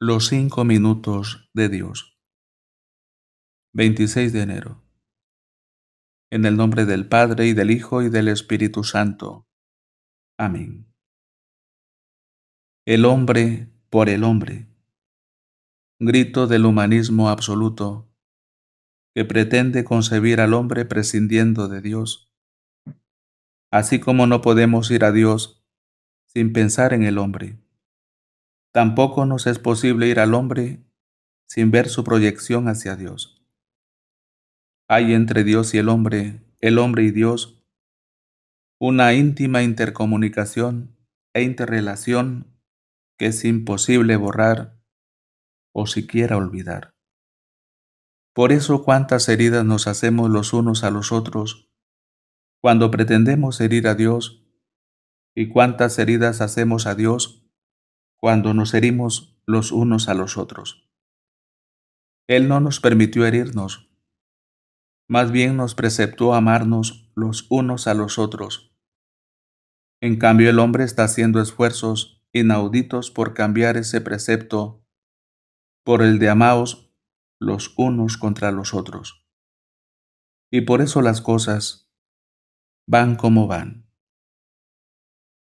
Los cinco minutos de Dios. 26 de enero. En el nombre del Padre y del Hijo y del Espíritu Santo. Amén. El hombre por el hombre. Grito del humanismo absoluto que pretende concebir al hombre prescindiendo de Dios. Así como no podemos ir a Dios sin pensar en el hombre Tampoco nos es posible ir al hombre sin ver su proyección hacia Dios. Hay entre Dios y el hombre, el hombre y Dios, una íntima intercomunicación e interrelación que es imposible borrar o siquiera olvidar. Por eso cuántas heridas nos hacemos los unos a los otros cuando pretendemos herir a Dios y cuántas heridas hacemos a Dios cuando nos herimos los unos a los otros. Él no nos permitió herirnos, más bien nos preceptó amarnos los unos a los otros. En cambio el hombre está haciendo esfuerzos inauditos por cambiar ese precepto por el de amaos los unos contra los otros. Y por eso las cosas van como van.